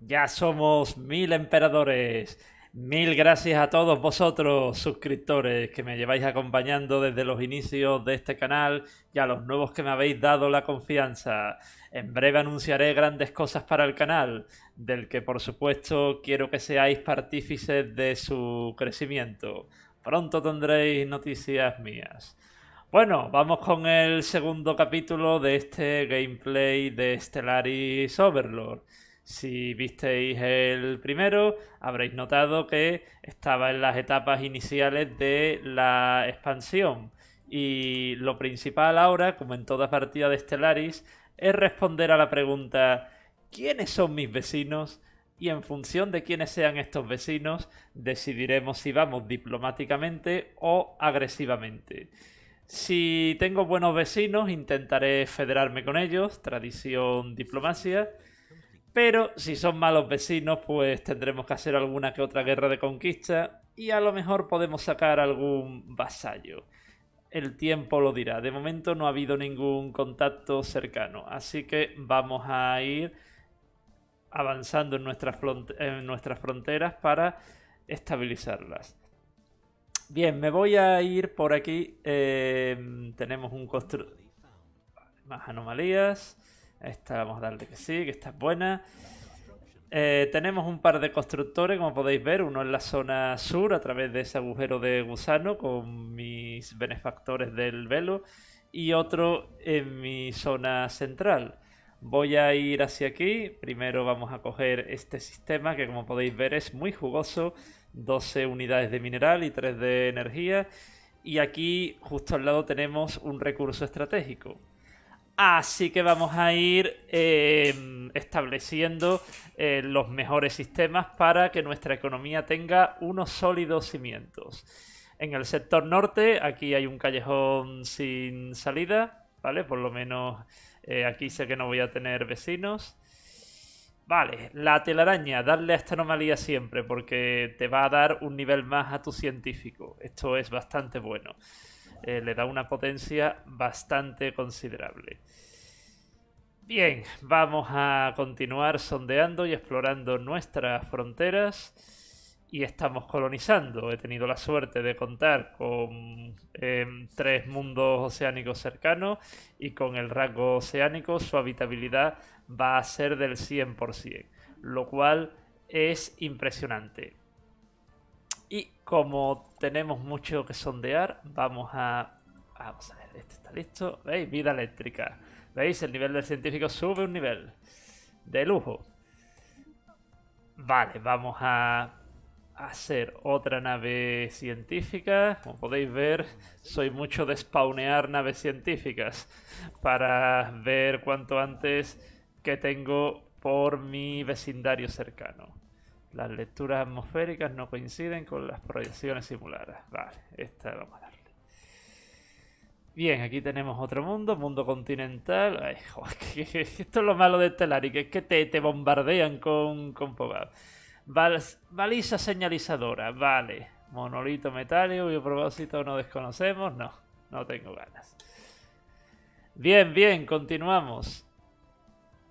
Ya somos mil emperadores. Mil gracias a todos vosotros, suscriptores, que me lleváis acompañando desde los inicios de este canal y a los nuevos que me habéis dado la confianza. En breve anunciaré grandes cosas para el canal, del que por supuesto quiero que seáis partícipes de su crecimiento. Pronto tendréis noticias mías. Bueno, vamos con el segundo capítulo de este gameplay de Stellaris Overlord. Si visteis el primero, habréis notado que estaba en las etapas iniciales de la expansión. Y lo principal ahora, como en toda partida de Stellaris, es responder a la pregunta ¿quiénes son mis vecinos? Y en función de quiénes sean estos vecinos, decidiremos si vamos diplomáticamente o agresivamente. Si tengo buenos vecinos, intentaré federarme con ellos, tradición diplomacia. Pero si son malos vecinos, pues tendremos que hacer alguna que otra guerra de conquista y a lo mejor podemos sacar algún vasallo. El tiempo lo dirá. De momento no ha habido ningún contacto cercano, así que vamos a ir avanzando en nuestras, fronteras para estabilizarlas. Bien, me voy a ir por aquí. Eh, tenemos un constructor... Más anomalías. Esta vamos a darle que sí, que está buena. Eh, tenemos un par de constructores, como podéis ver, uno en la zona sur a través de ese agujero de gusano con mis benefactores del velo y otro en mi zona central. Voy a ir hacia aquí, primero vamos a coger este sistema que como podéis ver es muy jugoso, 12 unidades de mineral y 3 de energía y aquí justo al lado tenemos un recurso estratégico. Así que vamos a ir em, estableciendo eh, los mejores sistemas para que nuestra economía tenga unos sólidos cimientos. En el sector norte, aquí hay un callejón sin salida, ¿vale? Por lo menos eh, aquí sé que no voy a tener vecinos. Vale, la telaraña, darle a esta anomalía siempre porque te va a dar un nivel más a tu científico. Esto es bastante bueno. Eh, le da una potencia bastante considerable. Bien, vamos a continuar sondeando y explorando nuestras fronteras y estamos colonizando. He tenido la suerte de contar con em, tres mundos oceánicos cercanos y con el rasgo oceánico su habitabilidad va a ser del 100%, lo cual es impresionante. Y como tenemos mucho que sondear, vamos a... Vamos a ver, este está listo. ¿Veis? Vida eléctrica. ¿Veis? El nivel del científico sube un nivel. De lujo. Vale, vamos a hacer otra nave científica. Como podéis ver, soy mucho de spawnear naves científicas para ver cuanto antes que tengo por mi vecindario cercano. Las lecturas atmosféricas no coinciden con las proyecciones simuladas. Vale, esta vamos a darle. Bien, aquí tenemos otro mundo, mundo continental. Ay, joder, esto es lo malo de Que es que te, te bombardean con, con baliza señalizadora, vale. Monolito metálico, y propósito no desconocemos. No, no tengo ganas. Bien, bien, continuamos.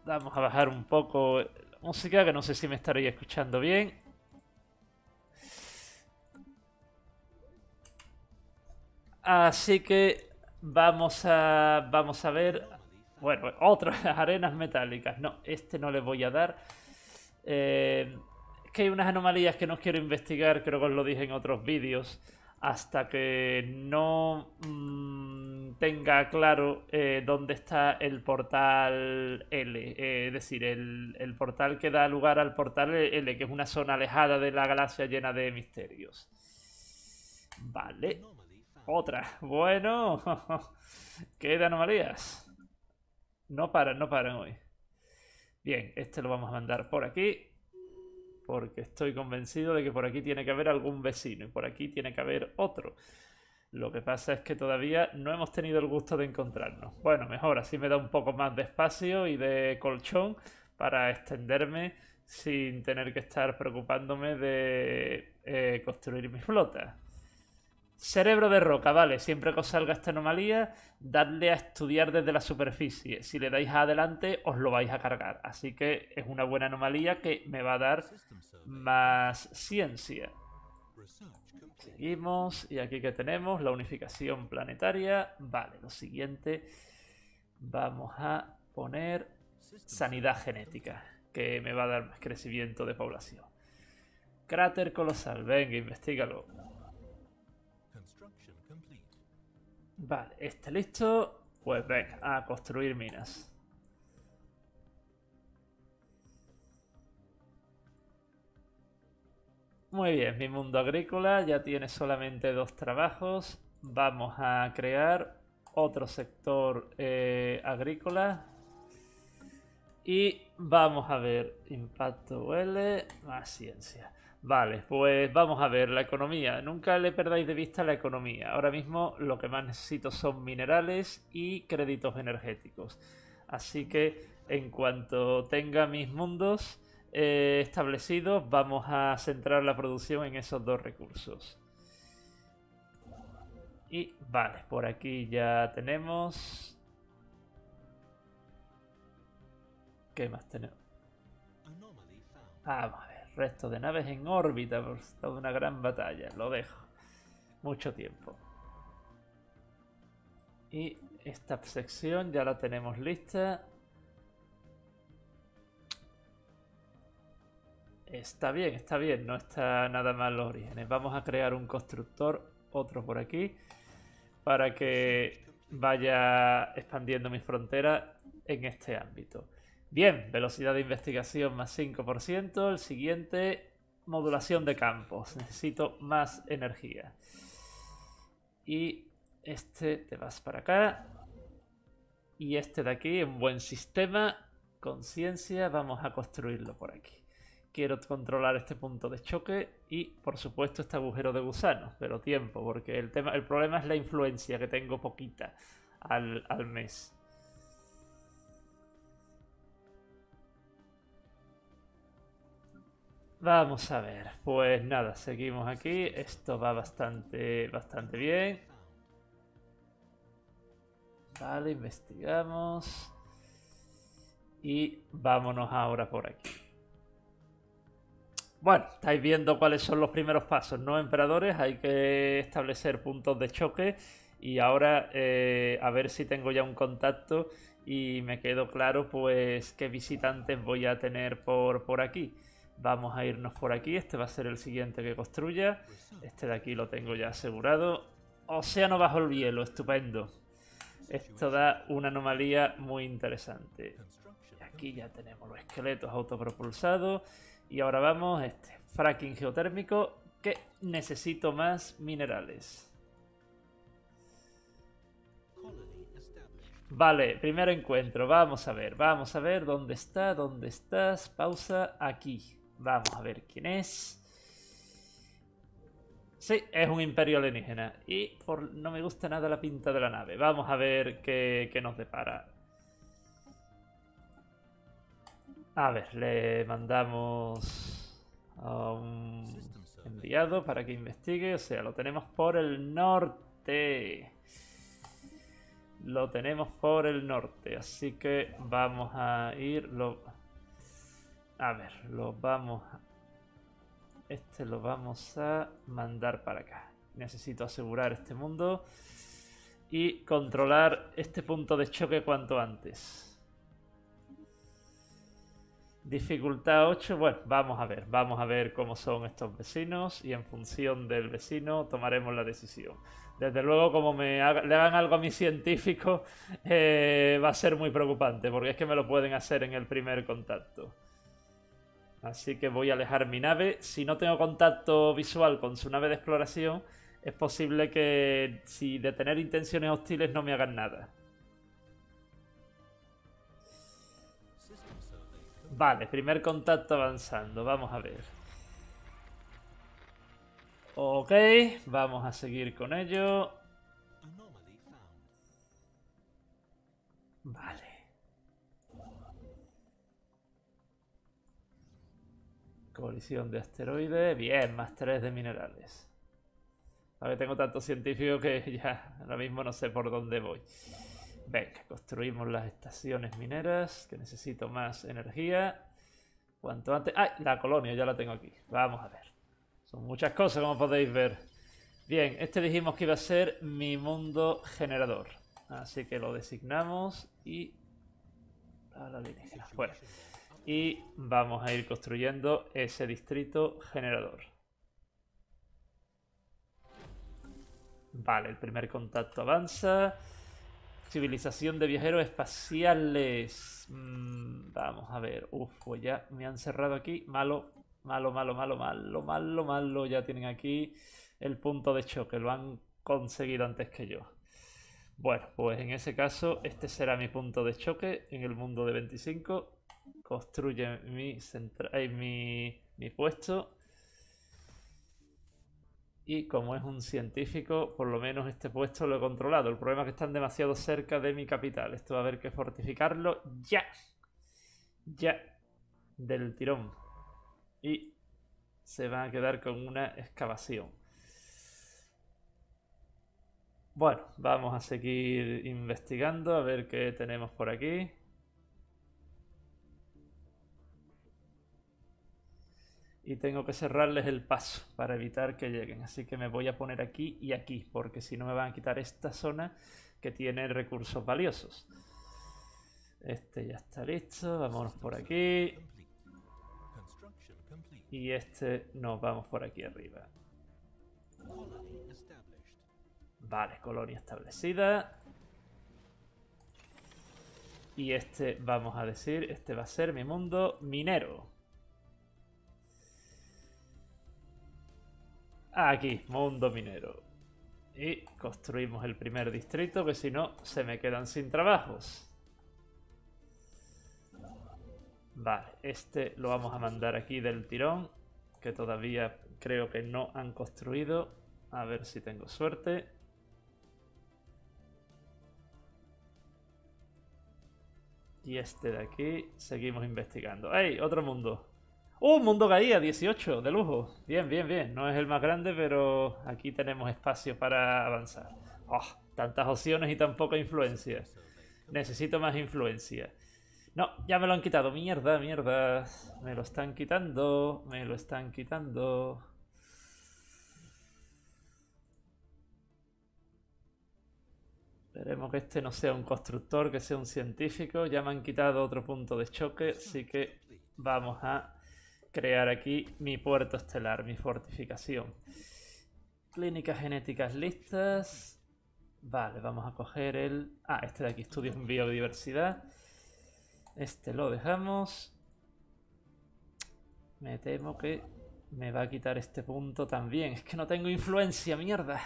Vamos a bajar un poco música, que no sé si me estaréis escuchando bien. Así que vamos a, vamos a ver... Bueno, otras arenas metálicas. No, este no le voy a dar. es eh, que hay unas anomalías que no quiero investigar, creo que os lo dije en otros vídeos hasta que no mm, tenga claro eh, dónde está el portal L, eh, es decir, el, portal que da lugar al portal L, que es una zona alejada de la galaxia llena de misterios. Vale. Otra. Bueno. ¿Qué de anomalías? No paran, no paran hoy. Bien, este lo vamos a mandar por aquí porque estoy convencido de que por aquí tiene que haber algún vecino y por aquí tiene que haber otro. Lo que pasa es que todavía no hemos tenido el gusto de encontrarnos. Bueno, mejor, así me da un poco más de espacio y de colchón para extenderme sin tener que estar preocupándome de eh, construir mi flota. Cerebro de roca, vale. Siempre que os salga esta anomalía, dadle a estudiar desde la superficie. Si le dais adelante, os lo vais a cargar. Así que es una buena anomalía que me va a dar más ciencia. Seguimos. Y aquí que tenemos la unificación planetaria. Vale, lo siguiente. Vamos a poner sanidad genética, que me va a dar más crecimiento de población. Cráter colosal, venga, investigalo. Vale, ¿está listo? Pues venga, a construir minas. Muy bien, mi mundo agrícola ya tiene solamente dos trabajos. Vamos a crear otro sector eh, agrícola. Y vamos a ver, impacto L, más ciencia. Vale, pues vamos a ver la economía. Nunca le perdáis de vista la economía. Ahora mismo lo que más necesito son minerales y créditos energéticos. Así que en cuanto tenga mis mundos eh, establecidos, vamos a centrar la producción en esos dos recursos. Y vale, por aquí ya tenemos... ¿Qué más tenemos? Ah, vamos a ver. Restos de naves en órbita por toda una gran batalla. Lo dejo. Mucho tiempo. Y esta sección ya la tenemos lista. Está bien, está bien, no está nada mal los orígenes. Vamos a crear un constructor, otro por aquí, para que vaya expandiendo mi frontera en este ámbito. Bien, velocidad de investigación más 5%. El siguiente, modulación de campos. Necesito más energía. Y este te vas para acá. Y este de aquí, en buen sistema. Conciencia, vamos a construirlo por aquí. Quiero controlar este punto de choque y, por supuesto, este agujero de gusano. Pero tiempo, porque el, tema, el problema es la influencia, que tengo poquita al mes. Vamos a ver, pues nada, seguimos aquí. Esto va bastante, bastante bien. Vale, investigamos. Y vámonos ahora por aquí. Bueno, estáis viendo cuáles son los primeros pasos, ¿no, emperadores? Hay que establecer puntos de choque y ahora eh, a ver si tengo ya un contacto y me quedo claro pues qué visitantes voy a tener por, por aquí. Vamos a irnos por aquí. Este va a ser el siguiente que construya. Este de aquí lo tengo ya asegurado. Océano bajo el hielo, estupendo. Esto da una anomalía muy interesante. aquí ya tenemos los esqueletos autopropulsados. Y ahora vamos a este fracking geotérmico que necesito más minerales. Vale, primer encuentro. Vamos a ver, vamos a ver dónde está, dónde estás. Pausa aquí. Vamos a ver quién es. Sí, es un imperio alienígena. Y por, no me gusta nada la pinta de la nave. Vamos a ver qué, nos depara. A ver, le mandamos a un enviado para que investigue. O sea, lo tenemos por el norte. Lo tenemos por el norte. Así que vamos a ir... A ver, lo vamos a... Este lo vamos a mandar para acá. Necesito asegurar este mundo y controlar este punto de choque cuanto antes. Dificultad 8, bueno, vamos a ver, vamos a ver cómo son estos vecinos y en función del vecino tomaremos la decisión. Desde luego, como me le hagan algo a mi científico, eh, va a ser muy preocupante, porque es que me lo pueden hacer en el primer contacto. Así que voy a alejar mi nave. Si no tengo contacto visual con su nave de exploración, es posible que si de tener intenciones hostiles no me hagan nada. Vale, primer contacto avanzando, vamos a ver. Ok, vamos a seguir con ello. Vale. Colisión de asteroides. Bien, más 3 de minerales. A ver, tengo tanto científico que ya ahora mismo no sé por dónde voy. Venga, construimos las estaciones mineras, que necesito más energía. Cuanto antes... ¡Ay! La colonia, ya la tengo aquí. Vamos a ver. Son muchas cosas, como podéis ver. Bien, este dijimos que iba a ser mi mundo generador. Así que lo designamos y... A la línea, fuera y vamos a ir construyendo ese distrito generador. Vale, el primer contacto avanza. Civilización de viajeros espaciales. Mm, vamos a ver. Uf, pues ya me han cerrado aquí. Malo, malo, malo, malo, malo, malo, malo. Ya tienen aquí el punto de choque. Lo han conseguido antes que yo. Bueno, pues en ese caso, este será mi punto de choque en el mundo de 25 construye mi, centra, eh, mi, mi puesto. Y como es un científico, por lo menos este puesto lo he controlado. El problema es que están demasiado cerca de mi capital. Esto va a haber que fortificarlo ya. Ya. Del tirón. Y se va a quedar con una excavación. Bueno, vamos a seguir investigando a ver qué tenemos por aquí. y tengo que cerrarles el paso para evitar que lleguen. Así que me voy a poner aquí y aquí, porque si no me van a quitar esta zona que tiene recursos valiosos. Este ya está listo, vámonos por aquí. Y este nos vamos por aquí arriba. Vale, colonia establecida. Y este, vamos a decir, este va a ser mi mundo minero. Aquí, mundo minero. Y construimos el primer distrito, que si no, se me quedan sin trabajos. Vale, este lo vamos a mandar aquí del tirón, que todavía creo que no han construido. A ver si tengo suerte. Y este de aquí, seguimos investigando. ¡Ey! Otro mundo. ¡Uh! Mundo Gaía, 18, de lujo. Bien, bien, bien. No es el más grande, pero aquí tenemos espacio para avanzar. Oh, tantas opciones y tan poca influencia. Necesito más influencia. No, ya me lo han quitado. Mierda, mierda. Me lo están quitando. Me lo están quitando. Esperemos que este no sea un constructor, que sea un científico. Ya me han quitado otro punto de choque, así que vamos a crear aquí mi puerto estelar, mi fortificación. Clínicas genéticas listas. Vale, vamos a coger el... Ah, este de aquí, estudio en biodiversidad. Este lo dejamos. Me temo que me va a quitar este punto también. Es que no tengo influencia, mierda.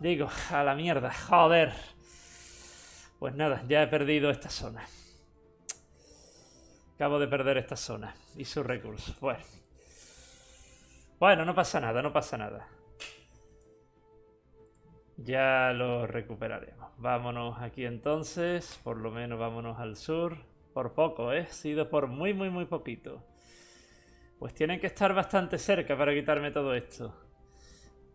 Digo, a la mierda, joder. Pues nada, ya he perdido esta zona. Acabo de perder esta zona y sus recursos. Bueno. Bueno, no pasa nada, no pasa nada. Ya lo recuperaremos. Vámonos aquí entonces. Por lo menos vámonos al sur. Por poco, ¿eh? Sido por muy, muy, muy poquito. Pues tienen que estar bastante cerca para quitarme todo esto.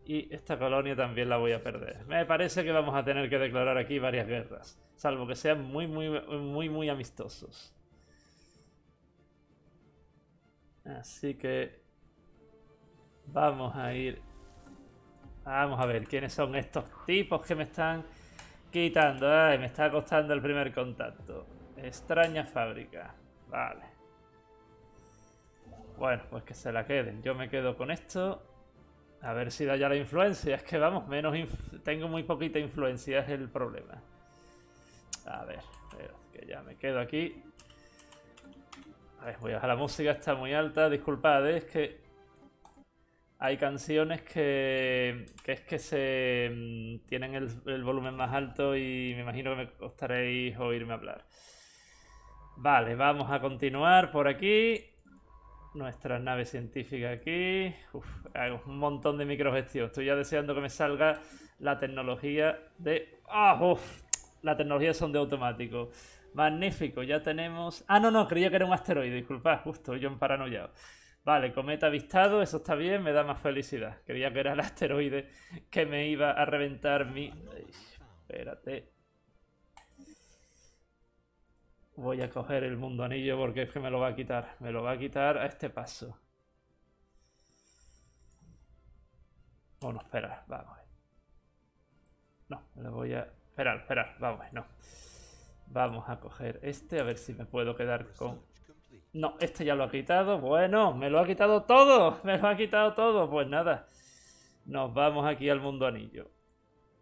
Y esta colonia también la voy a perder. Me parece que vamos a tener que declarar aquí varias guerras. Salvo que sean muy, muy, muy, muy amistosos. Así que vamos a ir... Vamos a ver, ¿quiénes son estos tipos que me están quitando? Ay, me está costando el primer contacto. Extraña fábrica. Vale. Bueno, pues que se la queden. Yo me quedo con esto. A ver si da ya la influencia. Es que vamos, menos tengo muy poquita influencia, es el problema. A ver, que ya me quedo aquí la música, está muy alta, disculpad, es que hay canciones que, es que se mm, tienen el, volumen más alto y me imagino que me costaréis oírme hablar. Vale, vamos a continuar por aquí. Nuestra nave científica aquí. Uf, hay un montón de microgestión. Estoy ya deseando que me salga la tecnología de... ¡Ah! La tecnología son de automático. Magnífico, ya tenemos... Ah, no, no, creía que era un asteroide, disculpad, justo, yo en paranoiado. Vale, cometa avistado, eso está bien, me da más felicidad. Creía que era el asteroide que me iba a reventar mi... espérate. Voy a coger el mundo anillo porque es que me lo va a quitar. Me lo va a quitar a este paso. Bueno, oh, espera, vamos. No, le voy a... Esperar, esperar, vamos, no. Vamos a coger este, a ver si me puedo quedar con... No, este ya lo ha quitado. Bueno, me lo ha quitado todo. Me lo ha quitado todo. Pues nada. Nos vamos aquí al mundo anillo.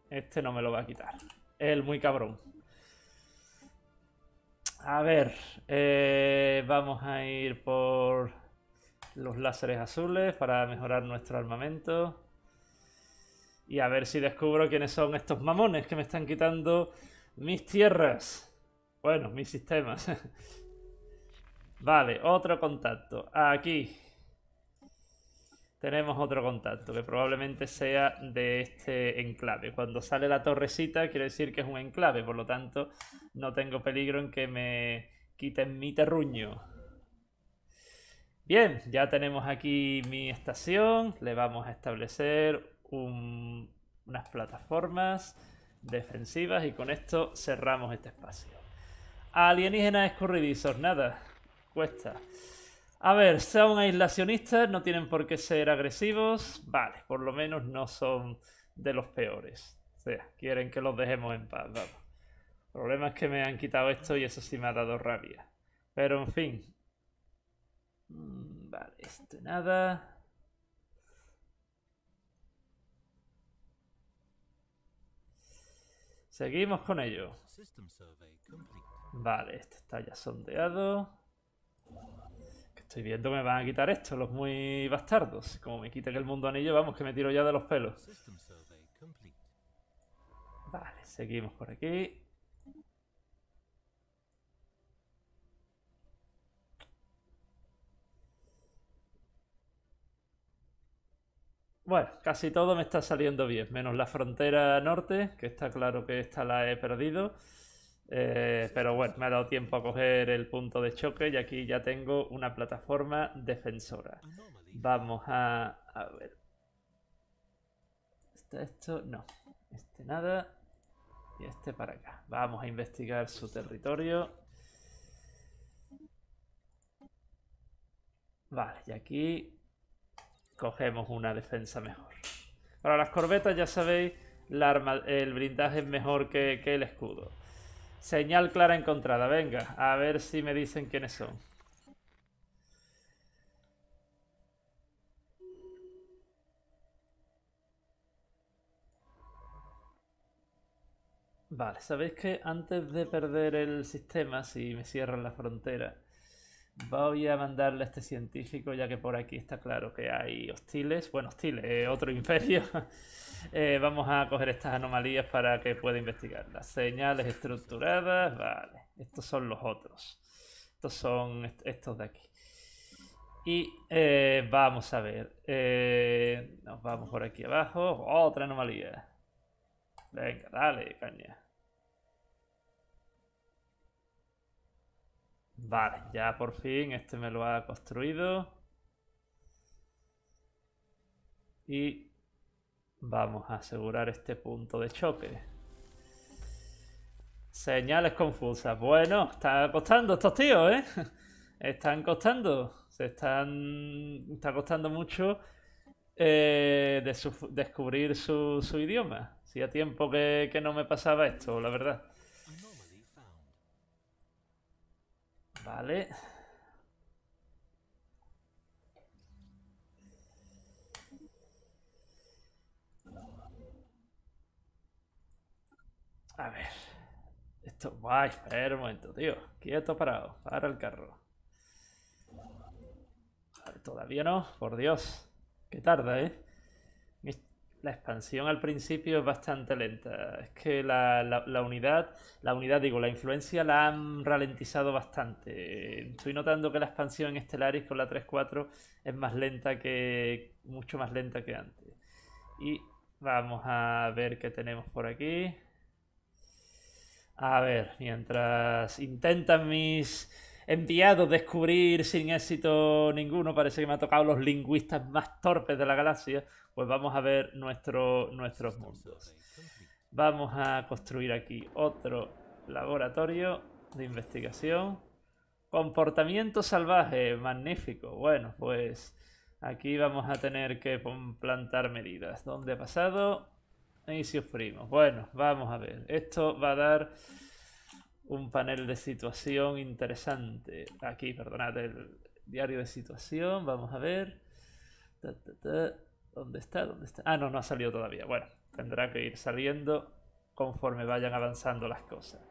Este no me lo va a quitar. El muy cabrón. A ver. Eh, vamos a ir por los láseres azules para mejorar nuestro armamento. Y a ver si descubro quiénes son estos mamones que me están quitando mis tierras. Bueno, mis sistemas. vale, otro contacto. Aquí tenemos otro contacto que probablemente sea de este enclave. Cuando sale la torrecita quiere decir que es un enclave, por lo tanto no tengo peligro en que me quiten mi terruño. Bien, ya tenemos aquí mi estación, le vamos a establecer unas plataformas defensivas y con esto cerramos este espacio. Alienígenas escurridizos, nada. Cuesta. A ver, son aislacionistas, no tienen por qué ser agresivos. Vale, por lo menos no son de los peores. O sea, quieren que los dejemos en paz, vamos. El problema es que me han quitado esto y eso sí me ha dado rabia. Pero en fin. Mm, vale, esto nada. Seguimos con ello. Vale, este está ya sondeado. estoy viendo me van a quitar esto, los muy bastardos. Como me quiten el mundo anillo, vamos, que me tiro ya de los pelos. Vale, seguimos por aquí. Bueno, casi todo me está saliendo bien, menos la frontera norte, que está claro que esta la he perdido. Eh, pero bueno, me ha dado tiempo a coger el punto de choque y aquí ya tengo una plataforma defensora. Vamos a, ver. está esto, no. Este nada. Y este para acá. Vamos a investigar su territorio. Vale, y aquí cogemos una defensa mejor. Para las corbetas ya sabéis, el blindaje es mejor que el escudo. Señal clara encontrada. Venga, a ver si me dicen quiénes son. Vale, sabéis que antes de perder el sistema, si me cierran la frontera, Voy a mandarle a este científico, ya que por aquí está claro que hay hostiles. Bueno, hostiles, eh, otro imperio. Eh, vamos a coger estas anomalías para que pueda investigarlas. Señales estructuradas, vale. Estos son los otros. Estos son estos de aquí. Y eh, vamos a ver. nos vamos por aquí abajo. Otra anomalía. Venga, dale, caña. Vale, ya por fin este me lo ha construido. Y vamos a asegurar este punto de choque. Señales confusas. Bueno, está costando estos tíos, ¿eh? Están costando. Se están... Está costando mucho eh, descubrir su, idioma. idioma. a tiempo que no me pasaba esto, la verdad. Vale. A ver. Esto. va, espera un momento, tío. Quieto parado. Para el carro. todavía no, por Dios. Que tarda, ¿eh? la expansión al principio es bastante lenta. Es que la, unidad, la unidad, digo, la influencia la han ralentizado bastante. Estoy notando que la expansión en Stellaris con la 3-4 es más lenta que. mucho más lenta que antes. Y vamos a ver qué tenemos por aquí. A ver, mientras intentan mis enviado, descubrir sin éxito ninguno, parece que me ha tocado los lingüistas más torpes de la galaxia, pues vamos a ver nuestros mundos. Vamos a construir aquí otro laboratorio de investigación. Comportamiento salvaje, magnífico. Bueno, pues aquí vamos a tener que plantar medidas. ¿Dónde ha pasado? y si sufrimos Bueno, vamos a ver. Esto va a dar un panel de situación interesante. Aquí, perdonad, el diario de situación, vamos a ver. ¿Dónde está? ¿Dónde está? Ah, no, no ha salido todavía. Bueno, tendrá que ir saliendo conforme vayan avanzando las cosas.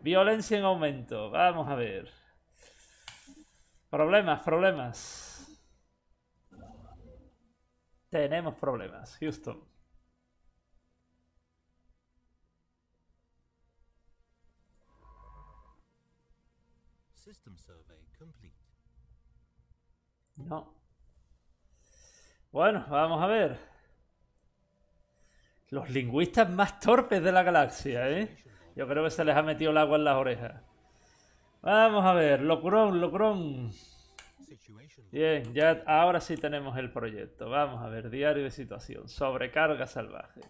Violencia en aumento, vamos a ver. Problemas, problemas. Tenemos problemas, Houston. No. Bueno, vamos a ver. Los lingüistas más torpes de la galaxia, ¿eh? Yo creo que se les ha metido el agua en las orejas. Vamos a ver, locurón, locurón. Bien, ya ahora sí tenemos el proyecto. Vamos a ver, diario de situación. Sobrecarga salvaje.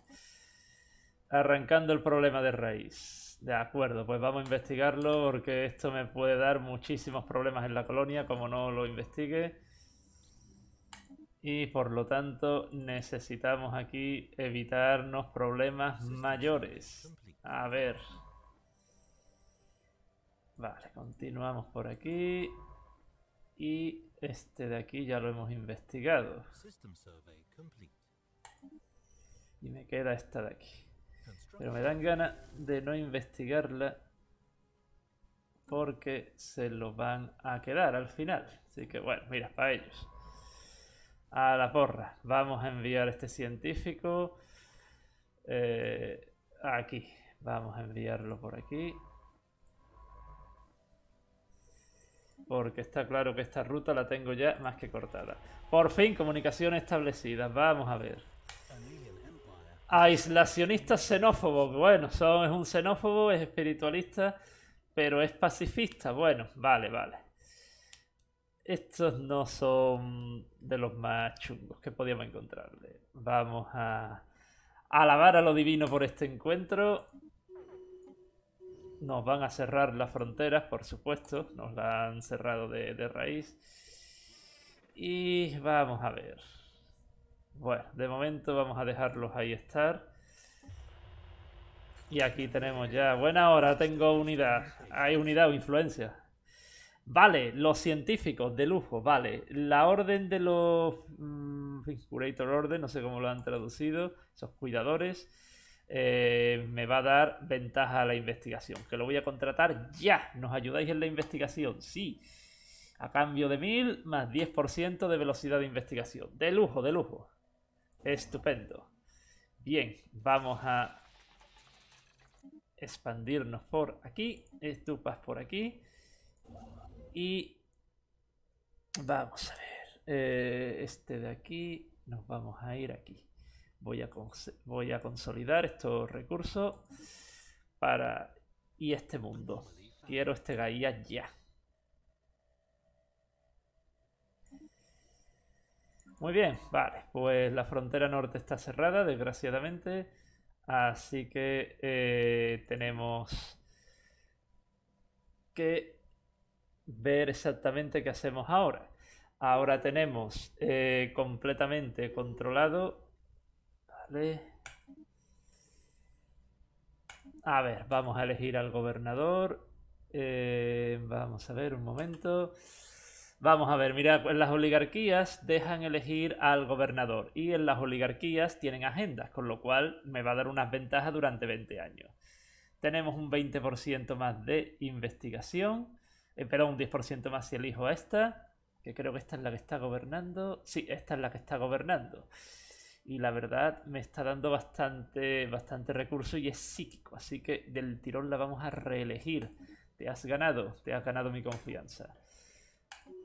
Arrancando el problema de raíz. De acuerdo, pues vamos a investigarlo porque esto me puede dar muchísimos problemas en la colonia como no lo investigue. Y por lo tanto necesitamos aquí evitarnos problemas mayores. A ver. Vale, continuamos por aquí. Y este de aquí ya lo hemos investigado. Y me queda esta de aquí. Pero me dan ganas de no investigarla porque se lo van a quedar al final. Así que bueno, mira, para ellos. A la porra. Vamos a enviar a este científico eh, aquí. Vamos a enviarlo por aquí. Porque está claro que esta ruta la tengo ya más que cortada. Por fin, comunicación establecida. Vamos a ver. Aislacionista xenófobo, bueno, es un xenófobo, es espiritualista, pero es pacifista. Bueno, vale, vale. Estos no son de los más chungos que podíamos encontrarle. Vamos a alabar a lo divino por este encuentro. Nos van a cerrar las fronteras, por supuesto. Nos la han cerrado de raíz. Y vamos a ver. Bueno, de momento vamos a dejarlos ahí estar. Y aquí tenemos ya. Buena hora, tengo unidad. Hay unidad o influencia. Vale, los científicos de lujo, vale. La orden de los... Mm, curator Order, no sé cómo lo han traducido, esos cuidadores, eh, me va a dar ventaja a la investigación, que lo voy a contratar ya. ¿Nos ayudáis en la investigación? Sí. A cambio de 1000, más 10% de velocidad de investigación. De lujo, de lujo. Estupendo. Bien, vamos a expandirnos por aquí. Estupas por aquí. Y vamos a ver. Eh, este de aquí nos vamos a ir aquí. Voy a, voy a consolidar estos recursos para... Y este mundo. Quiero este Gaia ya. Muy bien, vale. Pues la frontera norte está cerrada, desgraciadamente. Así que eh, tenemos que ver exactamente qué hacemos ahora. Ahora tenemos eh, completamente controlado. Vale. A ver, vamos a elegir al gobernador. Eh, vamos a ver un momento. Vamos a ver, mira, en pues las oligarquías dejan elegir al gobernador y en las oligarquías tienen agendas, con lo cual me va a dar unas ventajas durante 20 años. Tenemos un 20% más de investigación, eh, pero un 10% más si elijo a esta, que creo que esta es la que está gobernando. Sí, esta es la que está gobernando. Y la verdad me está dando bastante, bastante recurso y es psíquico, así que del tirón la vamos a reelegir. Te has ganado, te has ganado mi confianza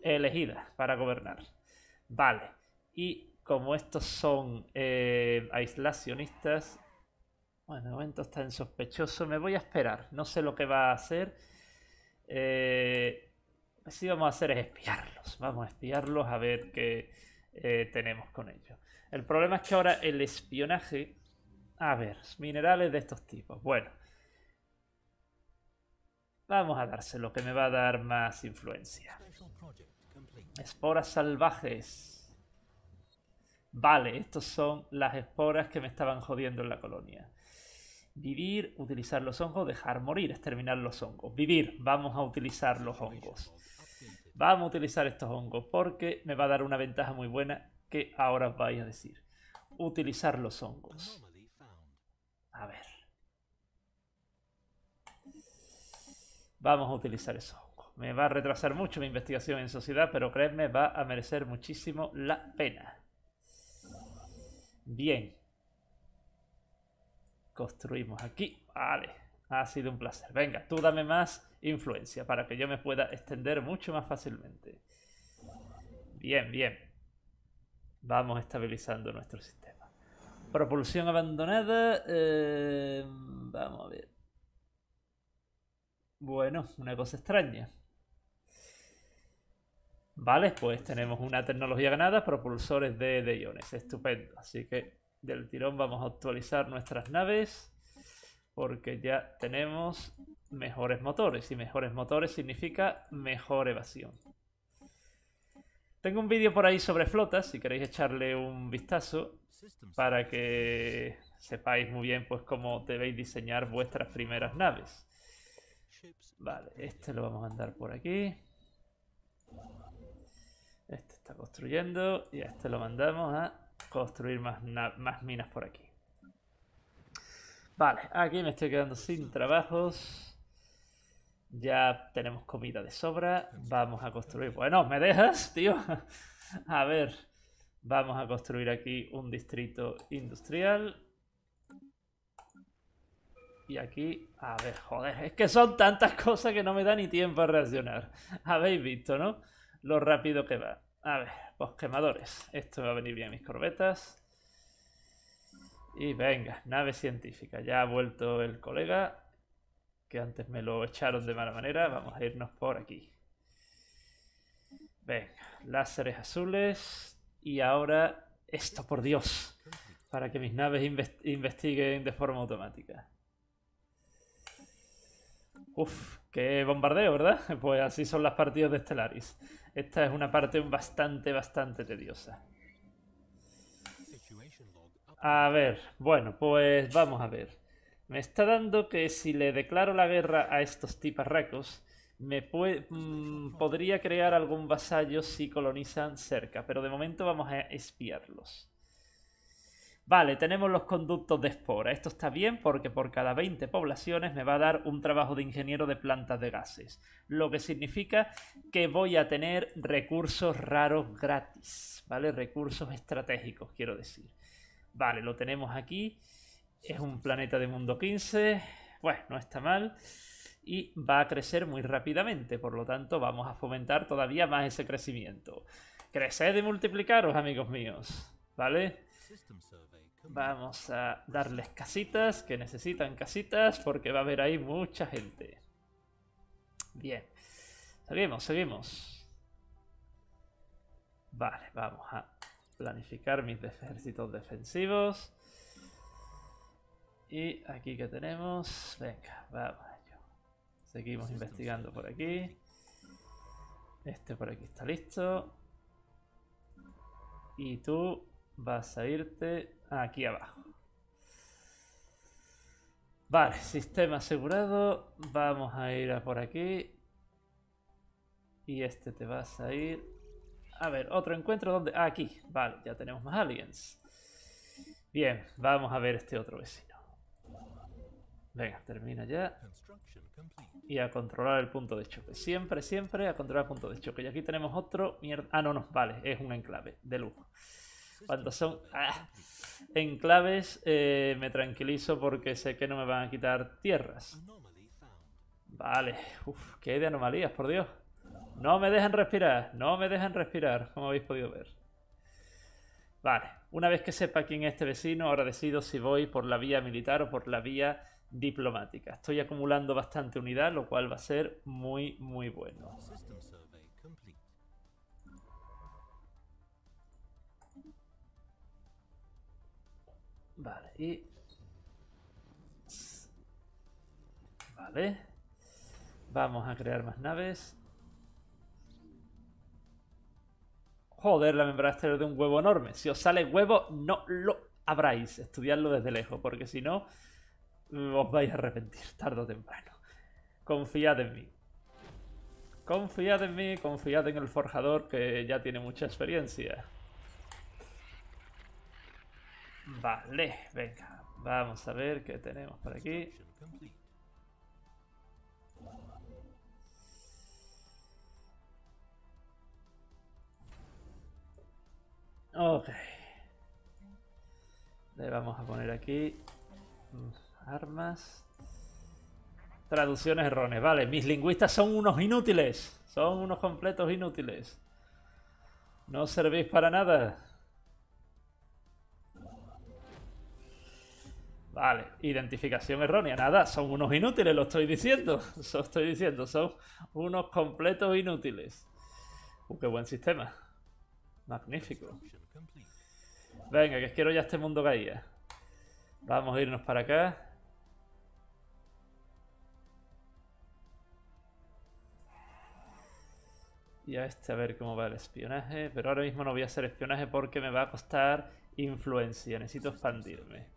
elegidas para gobernar. Vale. Y como estos son eh, aislacionistas, bueno, de momento está en sospechoso. Me voy a esperar. No sé lo que va a hacer. Eh, si vamos a hacer es espiarlos. Vamos a espiarlos a ver qué eh, tenemos con ellos. El problema es que ahora el espionaje... A ver, minerales de estos tipos. Bueno, Vamos a dárselo, que me va a dar más influencia. Esporas salvajes. Vale, estos son las esporas que me estaban jodiendo en la colonia. Vivir, utilizar los hongos, dejar morir, exterminar los hongos. Vivir, vamos a utilizar los hongos. Vamos a utilizar estos hongos porque me va a dar una ventaja muy buena que ahora os vais a decir. Utilizar los hongos. A ver. vamos a utilizar esos Me va a retrasar mucho mi investigación en sociedad, pero créeme, va a merecer muchísimo la pena. Bien. Construimos aquí. Vale. Ha sido un placer. Venga, tú dame más influencia para que yo me pueda extender mucho más fácilmente. Bien, bien. Vamos estabilizando nuestro sistema. Propulsión abandonada. Eh, vamos a ver. Bueno, una cosa extraña. Vale, pues tenemos una tecnología ganada, propulsores de, de iones. Estupendo. Así que del tirón vamos a actualizar nuestras naves porque ya tenemos mejores motores y mejores motores significa mejor evasión. Tengo un vídeo por ahí sobre flotas, si queréis echarle un vistazo para que sepáis muy bien pues cómo debéis diseñar vuestras primeras naves. Vale, este lo vamos a mandar por aquí. Este está construyendo y a este lo mandamos a construir más, más minas por aquí. Vale, aquí me estoy quedando sin trabajos. Ya tenemos comida de sobra. Vamos a construir... Bueno, ¿me dejas, tío? A ver, vamos a construir aquí un distrito industrial. Y aquí, a ver, joder, es que son tantas cosas que no me da ni tiempo a reaccionar. Habéis visto, ¿no? Lo rápido que va. A ver, pues quemadores. Esto va a venir bien mis corbetas. Y venga, nave científica. Ya ha vuelto el colega, que antes me lo echaron de mala manera. Vamos a irnos por aquí. Venga, láseres azules. Y ahora, esto por Dios, para que mis naves investiguen de forma automática. Uf, qué bombardeo, ¿verdad? Pues así son las partidas de Stellaris. Esta es una parte bastante, bastante tediosa. A ver, bueno, pues vamos a ver. Me está dando que si le declaro la guerra a estos tiparracos, me mm, podría crear algún vasallo si colonizan cerca, pero de momento vamos a espiarlos. Vale, tenemos los conductos de espora. Esto está bien porque por cada 20 poblaciones me va a dar un trabajo de ingeniero de plantas de gases. Lo que significa que voy a tener recursos raros gratis, ¿vale? Recursos estratégicos, quiero decir. Vale, lo tenemos aquí. Es un planeta de mundo 15. Bueno, no está mal. Y va a crecer muy rápidamente, por lo tanto vamos a fomentar todavía más ese crecimiento. Creced y multiplicaros, amigos míos, ¿vale? Vamos a darles casitas, que necesitan casitas, porque va a haber ahí mucha gente. Bien. Seguimos, seguimos. Vale, vamos a planificar mis ejércitos defensivos. Y aquí que tenemos... Venga, vamos. Seguimos investigando por aquí. Este por aquí está listo. Y tú vas a irte Aquí abajo. Vale, sistema asegurado. Vamos a ir a por aquí. Y este te vas a ir. A ver, otro encuentro donde... Ah, aquí. Vale, ya tenemos más aliens. Bien, vamos a ver este otro vecino. Venga, termina ya. Y a controlar el punto de choque. Siempre, siempre a controlar el punto de choque. Y aquí tenemos otro... Mierda... Ah, no, no, vale. Es un enclave. De lujo. Cuando son ah, enclaves, eh, me tranquilizo porque sé que no me van a quitar tierras. Vale, uff, qué de anomalías, por Dios. No me dejan respirar, no me dejan respirar, como habéis podido ver. Vale, una vez que sepa quién es este vecino, ahora decido si voy por la vía militar o por la vía diplomática. Estoy acumulando bastante unidad, lo cual va a ser muy, muy bueno. Vale, y... Vale. Vamos a crear más naves. Joder, la membrana exterior de un huevo enorme. Si os sale huevo, no lo habráis. Estudiadlo desde lejos, porque si no, os vais a arrepentir tarde o temprano. Confiad en mí. Confiad en mí, confiad en el forjador que ya tiene mucha experiencia. Vale, venga. Vamos a ver qué tenemos por aquí. Ok. Le vamos a poner aquí mm, armas. Traducciones erróneas. Vale, mis lingüistas son unos inútiles. Son unos completos inútiles. No servís para nada. Vale, identificación errónea. Nada, son unos inútiles, lo estoy diciendo. Lo estoy diciendo, son unos completos inútiles. Uh, qué buen sistema. Magnífico. Venga, que quiero ya este mundo caída. Vamos a irnos para acá. Y a este a ver cómo va el espionaje. Pero ahora mismo no voy a hacer espionaje porque me va a costar influencia. Necesito expandirme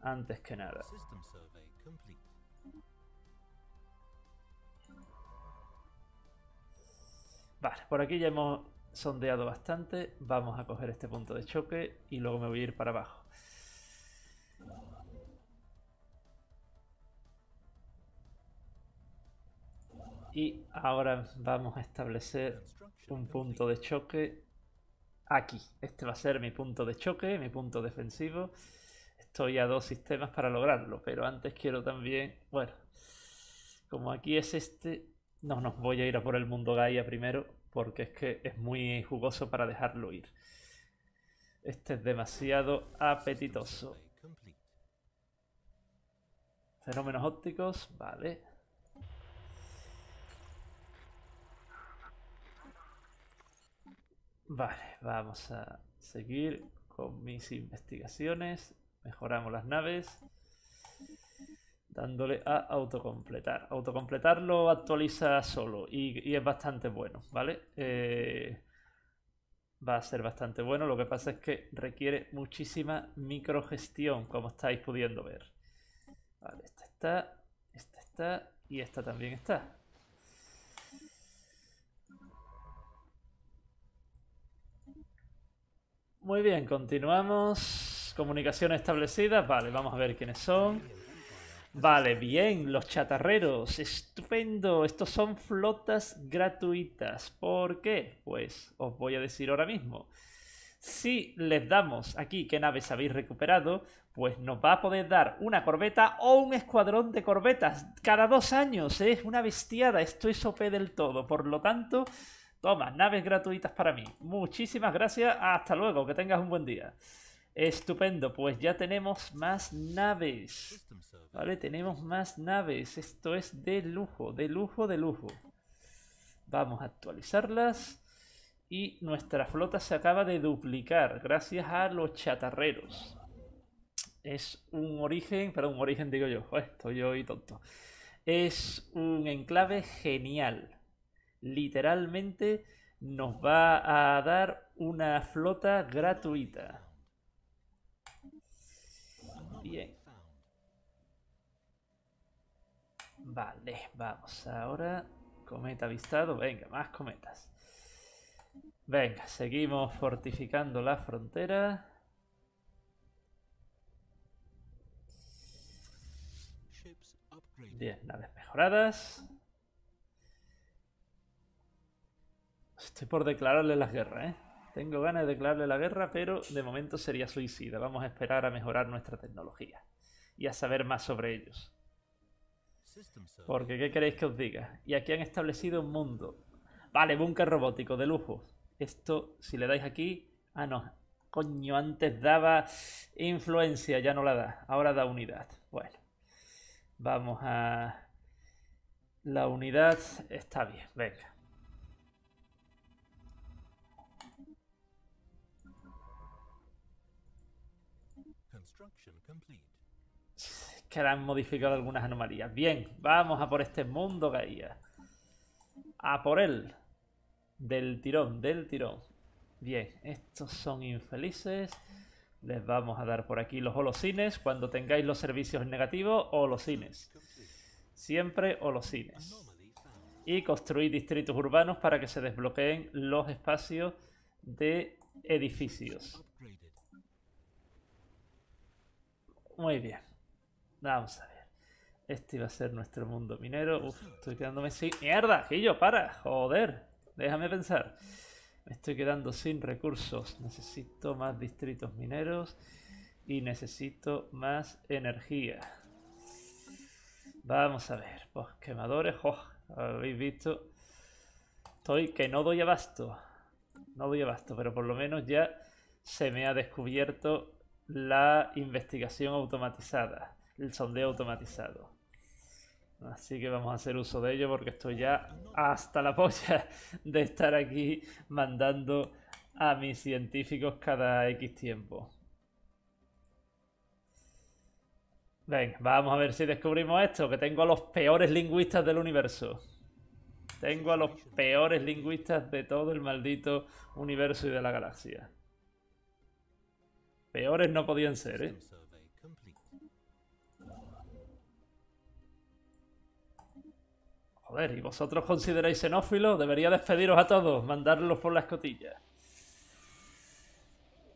antes que nada. Vale, por aquí ya hemos sondeado bastante. Vamos a coger este punto de choque y luego me voy a ir para abajo. Y ahora vamos a establecer un punto de choque aquí. Este va a ser mi punto de choque, mi punto defensivo soy a dos sistemas para lograrlo, pero antes quiero también, bueno, como aquí es este, no nos voy a ir a por el mundo Gaia primero, porque es que es muy jugoso para dejarlo ir. Este es demasiado apetitoso. Fenómenos ópticos, vale. Vale, vamos a seguir con mis investigaciones. Mejoramos las naves. Dándole a autocompletar. Autocompletar lo actualiza solo y, es bastante bueno, ¿vale? Eh, va a ser bastante bueno. Lo que pasa es que requiere muchísima microgestión, como estáis pudiendo ver. Vale, esta está, esta está y esta también está. Muy bien, continuamos. Comunicaciones establecidas, Vale, vamos a ver quiénes son. Vale, bien, los chatarreros, estupendo, estos son flotas gratuitas. ¿Por qué? Pues os voy a decir ahora mismo. Si les damos aquí qué naves habéis recuperado, pues nos va a poder dar una corbeta o un escuadrón de corbetas cada dos años. Es una bestiada, esto es OP del todo. Por lo tanto, toma, naves gratuitas para mí. Muchísimas gracias, hasta luego, que tengas un buen día. Estupendo, pues ya tenemos más naves. Vale, tenemos más naves. Esto es de lujo, de lujo, de lujo. Vamos a actualizarlas. Y nuestra flota se acaba de duplicar gracias a los chatarreros. Es un origen, perdón, un origen digo yo, estoy y tonto. Es un enclave genial. Literalmente nos va a dar una flota gratuita. Vale, vamos. Ahora cometa avistado. Venga, más cometas. Venga, seguimos fortificando la frontera. Bien, naves mejoradas. Estoy por declararle las guerras, ¿eh? Tengo ganas de declararle la guerra, pero de momento sería suicida. Vamos a esperar a mejorar nuestra tecnología y a saber más sobre ellos. Porque, ¿qué queréis que os diga? Y aquí han establecido un mundo. Vale, búnker robótico, de lujo. Esto, si le dais aquí... Ah, no. Coño, antes daba influencia, ya no la da. Ahora da unidad. Bueno. Vamos a... La unidad está bien, venga. Que han modificado algunas anomalías. Bien, vamos a por este mundo caída. A por él. Del tirón, del tirón. Bien, estos son infelices. Les vamos a dar por aquí los holocines. Cuando tengáis los servicios negativos, holocines. Siempre holocines. Y construir distritos urbanos para que se desbloqueen los espacios de edificios. Muy bien. Vamos a ver. Este iba a ser nuestro mundo minero. Uf, estoy quedándome sin... ¡Mierda, Gillo, para! ¡Joder! Déjame pensar. Me estoy quedando sin recursos. Necesito más distritos mineros. Y necesito más energía. Vamos a ver. Pues quemadores. Oh, Habéis visto. Estoy que no doy abasto. No doy abasto, pero por lo menos ya se me ha descubierto la investigación automatizada, el sondeo automatizado. Así que vamos a hacer uso de ello porque estoy ya hasta la polla de estar aquí mandando a mis científicos cada X tiempo. Venga, vamos a ver si descubrimos esto, que tengo a los peores lingüistas del universo. Tengo a los peores lingüistas de todo el maldito universo y de la galaxia. Peores no podían ser, ¿eh? Joder, ¿y vosotros consideráis xenófilos? Debería despediros a todos, mandarlos por la escotilla.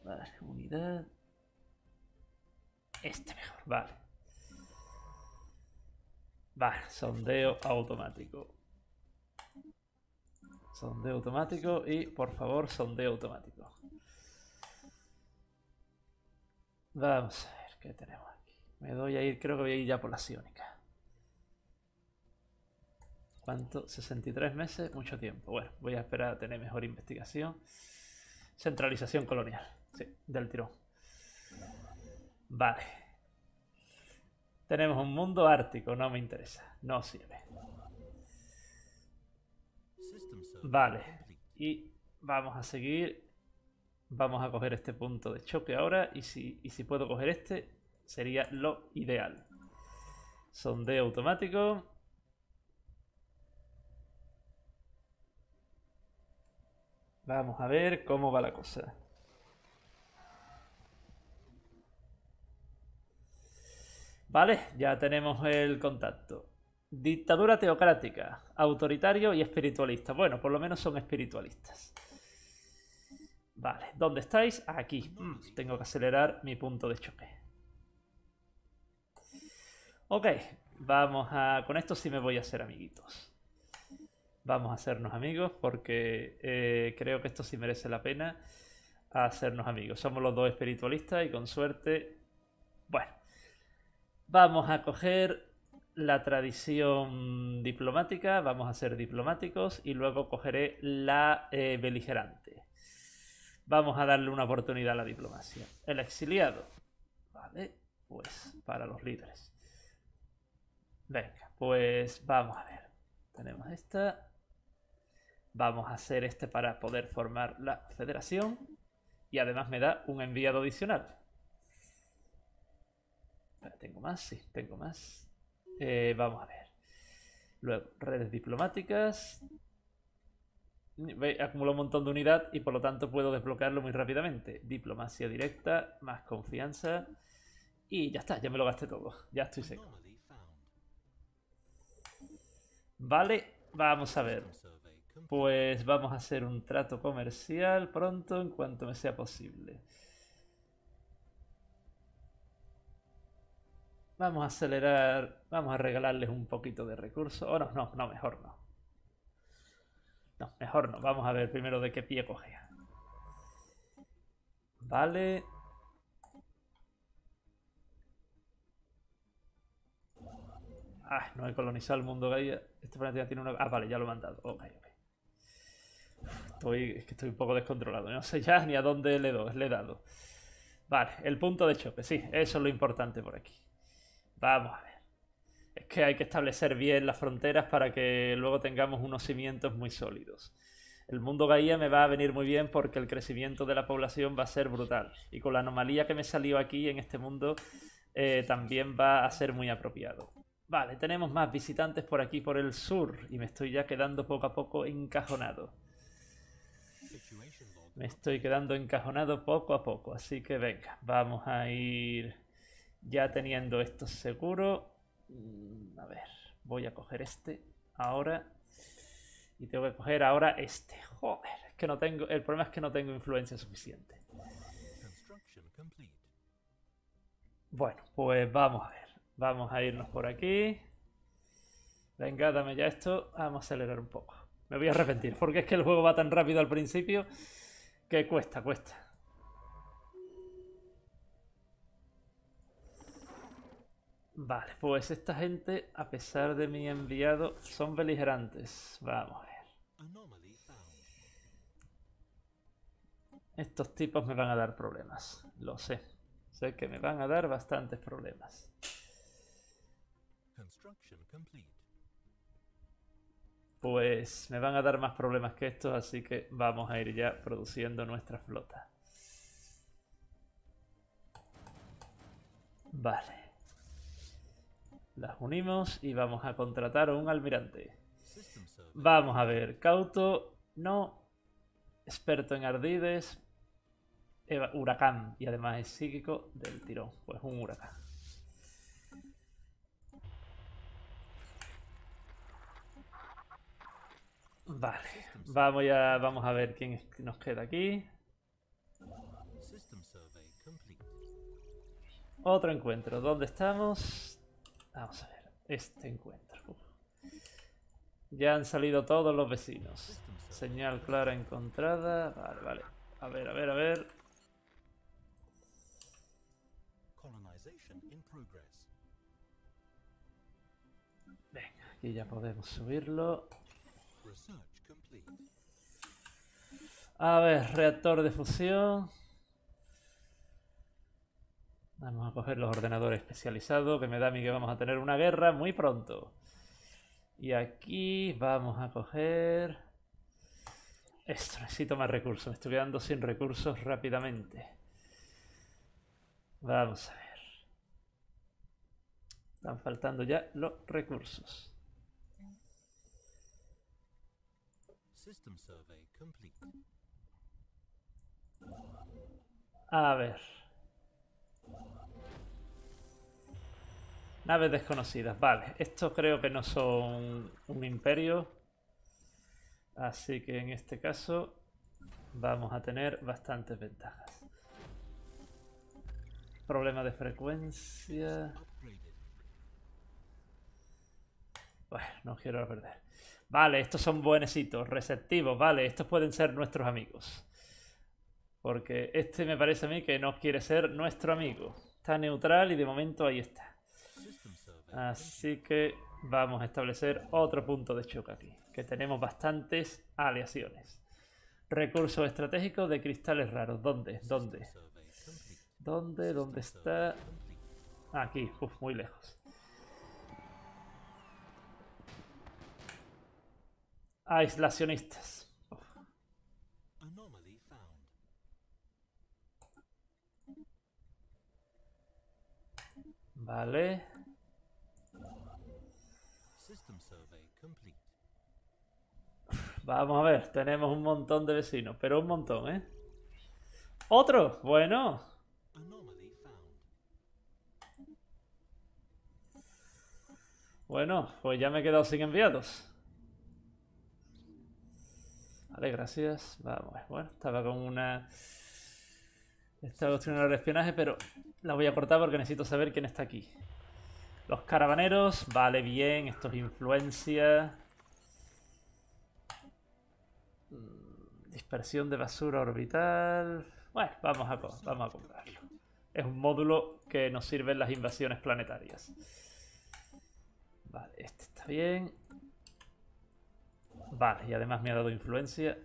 Vale, unidad... Este mejor, vale. Vale, sondeo automático. Sondeo automático y, por favor, sondeo automático. Vamos a ver qué tenemos aquí. Me doy a ir, creo que voy a ir ya por la sionica. ¿Cuánto? 63 meses, mucho tiempo. Bueno, voy a esperar a tener mejor investigación. Centralización colonial, sí, del tirón. Vale. Tenemos un mundo ártico, no me interesa, no sirve. Vale, y vamos a seguir Vamos a coger este punto de choque ahora y si, si puedo coger este sería lo ideal. Sondeo automático. Vamos a ver cómo va la cosa. Vale, ya tenemos el contacto. Dictadura teocrática, autoritario y espiritualista. Bueno, por lo menos son espiritualistas. Vale, ¿dónde estáis? Aquí. Mm, tengo que acelerar mi punto de choque. Ok, vamos a... Con esto sí me voy a hacer amiguitos. Vamos a hacernos amigos porque eh, creo que esto sí merece la pena hacernos amigos. Somos los dos espiritualistas y con suerte... Bueno, vamos a coger la tradición diplomática, vamos a ser diplomáticos y luego cogeré la eh, beligerante. Vamos a darle una oportunidad a la diplomacia. El exiliado. Vale, pues para los líderes. Venga, pues vamos a ver. Tenemos esta. Vamos a hacer este para poder formar la federación. Y además me da un enviado adicional. Tengo más, sí, tengo más. Eh, vamos a ver. Luego, redes diplomáticas acumulo un montón de unidad y por lo tanto puedo desbloquearlo muy rápidamente. Diplomacia directa, más confianza y ya está, ya me lo gasté todo, ya estoy seco. Vale, vamos a ver. Pues vamos a hacer un trato comercial pronto en cuanto me sea posible. Vamos a acelerar, vamos a regalarles un poquito de recursos. O no, no, mejor no mejor no. Vamos a ver primero de qué pie cogea. Vale. Ah, no he colonizado el mundo Este planeta tiene una... Ah, vale, ya lo he mandado. Ok, ok. Estoy, estoy un poco descontrolado. No sé ya ni a dónde le, doy, le he dado. Vale, el punto de choque. Sí, eso es lo importante por aquí. Vamos a ver que hay que establecer bien las fronteras para que luego tengamos unos cimientos muy sólidos. El mundo Gaia me va a venir muy bien porque el crecimiento de la población va a ser brutal. Y con la anomalía que me salió aquí en este mundo, eh, también va a ser muy apropiado. Vale, tenemos más visitantes por aquí, por el sur, y me estoy ya quedando poco a poco encajonado. Me estoy quedando encajonado poco a poco, así que venga, vamos a ir ya teniendo esto seguro. Mm, a ver, voy a coger este ahora. Y tengo que coger ahora este. Joder, es que no tengo. El problema es que no tengo influencia suficiente. Bueno, pues vamos a ver. Vamos a irnos por aquí. Venga, dame ya esto. Vamos a acelerar un poco. Me voy a arrepentir, porque es que el juego va tan rápido al principio que cuesta, cuesta. Vale, pues esta gente, a pesar de mi enviado, son beligerantes. Vamos a ver. Estos tipos me van a dar problemas, lo sé. Sé que me van a dar bastantes problemas. Pues me van a dar más problemas que estos, así que vamos a ir ya produciendo nuestra flota. Vale. Las unimos y vamos a contratar a un almirante. Vamos a ver, cauto, no, experto en ardides, huracán y además es psíquico del tirón, pues un huracán. Vale, vamos ya, vamos a ver quién nos queda aquí. Otro encuentro, ¿dónde estamos? Vamos a ver, este encuentro. Ya han salido todos los vecinos. Señal clara encontrada. Vale, vale. A ver, a ver, a ver. Venga, aquí ya podemos subirlo. A ver, reactor de fusión. Vamos a coger los ordenadores especializados, que me da a mí que vamos a tener una guerra muy pronto. Y aquí vamos a coger... Esto, necesito más recursos. Me estoy quedando sin recursos rápidamente. Vamos a ver. Están faltando ya los recursos. A ver. Naves desconocidas, vale. Estos creo que no son un imperio. Así que en este caso vamos a tener bastantes ventajas. Problema de frecuencia. Bueno, no quiero perder. Vale, estos son buenecitos, receptivos, vale. Estos pueden ser nuestros amigos. Porque este me parece a mí que no quiere ser nuestro amigo. Está neutral y de momento ahí está. Así que vamos a establecer otro punto de choque aquí, que tenemos bastantes aleaciones. Recursos estratégicos de cristales raros. ¿Dónde? ¿Dónde? ¿Dónde? ¿Dónde está? Aquí, Uf, muy lejos. Aislacionistas. Vale. Vamos a ver, tenemos un montón de vecinos, pero un montón, ¿eh? ¡Otro! Bueno. Bueno, pues ya me he quedado sin enviados. Vale, gracias. Vamos, bueno, estaba con una... Estaba construyendo el espionaje, pero la voy a cortar porque necesito saber quién está aquí. Los caravaneros, vale, bien, estos influencias... Dispersión de basura orbital. Bueno, vamos a, vamos a comprarlo. Es un módulo que nos sirve en las invasiones planetarias. Vale, este está bien. Vale, y además me ha dado influencia.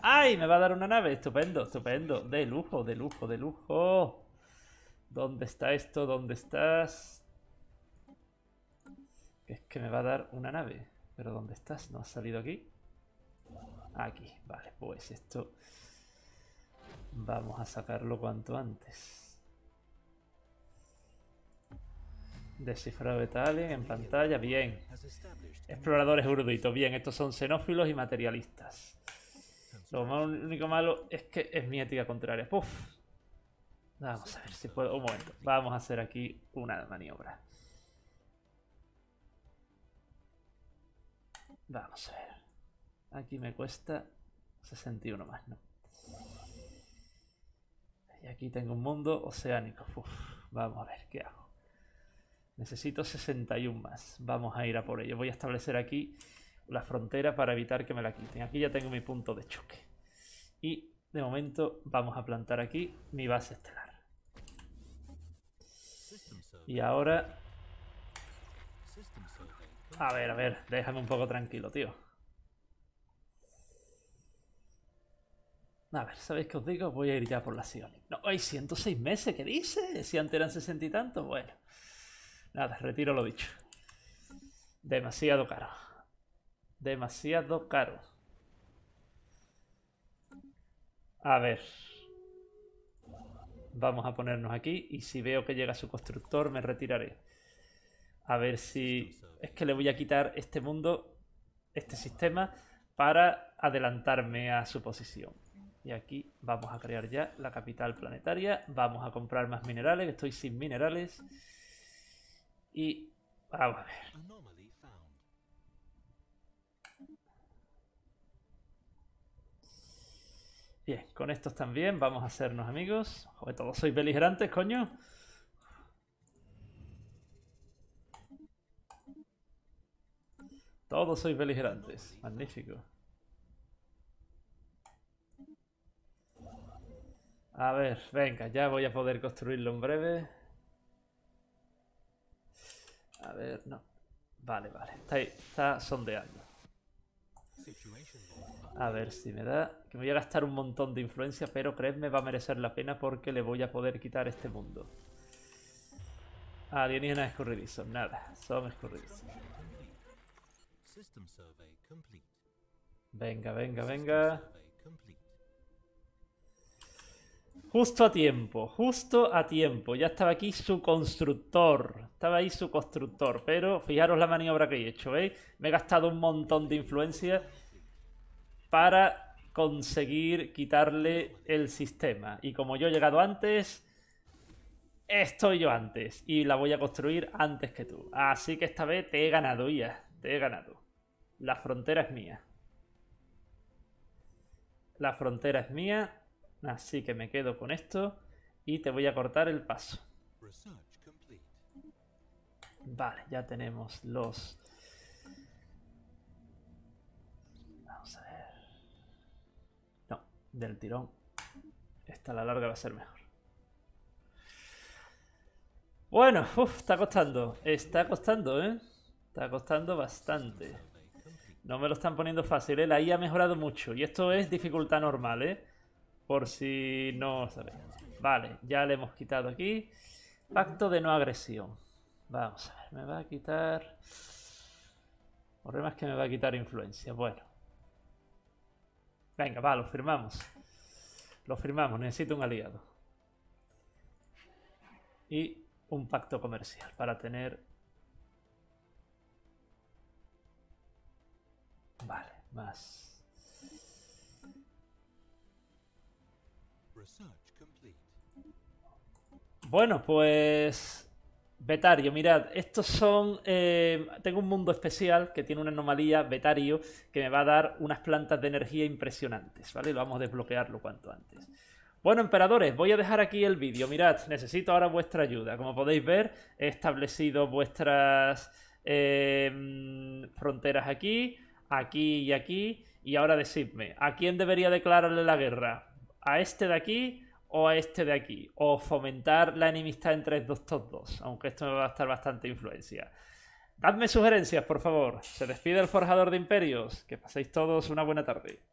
¡Ay! Me va a dar una nave. Estupendo, estupendo. De lujo, de lujo, de lujo. ¿Dónde está esto? ¿Dónde estás? Es que me va a dar una nave. Pero ¿dónde estás? ¿No has salido aquí? Aquí, vale, pues esto vamos a sacarlo cuanto antes. Descifrado de en pantalla, bien. Exploradores eruditos, bien, estos son xenófilos y materialistas. Lo único malo es que es mi ética contraria. Vamos a ver si puedo... Un momento. Vamos a hacer aquí una maniobra. Vamos a ver. Aquí me cuesta 61 más, ¿no? Y aquí tengo un mundo oceánico. vamos a ver qué hago. Necesito 61 más. Vamos a ir a por ello. Voy a establecer aquí la frontera para evitar que me la quiten. Aquí ya tengo mi punto de choque. Y de momento vamos a plantar aquí mi base estelar. Y ahora... A ver, a ver, déjame un poco tranquilo, tío. A ver, ¿sabéis qué os digo? Voy a ir ya por la Sionic. No, hay 106 meses, ¿qué dice? Si antes eran 60 y tanto, bueno. Nada, retiro lo dicho. Demasiado caro. Demasiado caro. A ver. Vamos a ponernos aquí y si veo que llega su constructor me retiraré. A ver si... Es que le voy a quitar este mundo, este sistema, para adelantarme a su posición. Y aquí vamos a crear ya la capital planetaria. Vamos a comprar más minerales. Estoy sin minerales. Y vamos a ver. Bien, con estos también vamos a hacernos amigos. Joder, todos sois beligerantes, coño. Todos sois beligerantes. Magnífico. A ver, venga, ya voy a poder construirlo en breve. A ver, no. Vale, vale. Está, ahí, está sondeando. A ver si me da... Que me voy a gastar un montón de influencia, pero creedme va a merecer la pena porque le voy a poder quitar este mundo. Alienígenas escurridizos, nada. Son escurridizos. Venga, venga, venga. Justo a tiempo, justo a tiempo. Ya estaba aquí su constructor. Estaba ahí su constructor. Pero fijaros la maniobra que he hecho, ¿veis? ¿eh? Me he gastado un montón de influencia para conseguir quitarle el sistema. Y como yo he llegado antes, estoy yo antes. Y la voy a construir antes que tú. Así que esta vez te he ganado, ya. Te he ganado. La frontera es mía. La frontera es mía Así que me quedo con esto y te voy a cortar el paso. Vale, ya tenemos los... Vamos a ver... No, del tirón. Esta a la larga va a ser mejor. Bueno, uf, está costando. Está costando, ¿eh? Está costando bastante. No me lo están poniendo fácil, ¿eh? La I ha mejorado mucho. Y esto es dificultad normal, ¿eh? Por si no sabéis. Vale, ya le hemos quitado aquí. Pacto de no agresión. Vamos a ver, me va a quitar... El problema es que me va a quitar influencia. Bueno. Venga, va, lo firmamos. Lo firmamos, necesito un aliado. Y un pacto comercial para tener... Vale, más... Bueno, pues. Betario, mirad, estos son. Eh, tengo un mundo especial que tiene una anomalía, Betario, que me va a dar unas plantas de energía impresionantes, ¿vale? Lo vamos a desbloquearlo cuanto antes. Bueno, emperadores, voy a dejar aquí el vídeo. Mirad, necesito ahora vuestra ayuda. Como podéis ver, he establecido vuestras em, fronteras aquí, aquí y aquí. Y ahora decidme, ¿a quién debería declararle la guerra? a este de aquí o a este de aquí. O fomentar la enemistad entre estos dos, aunque esto me va a estar bastante influencia. Dadme sugerencias, por favor. Se despide el Forjador de Imperios. Que paséis todos una buena tarde.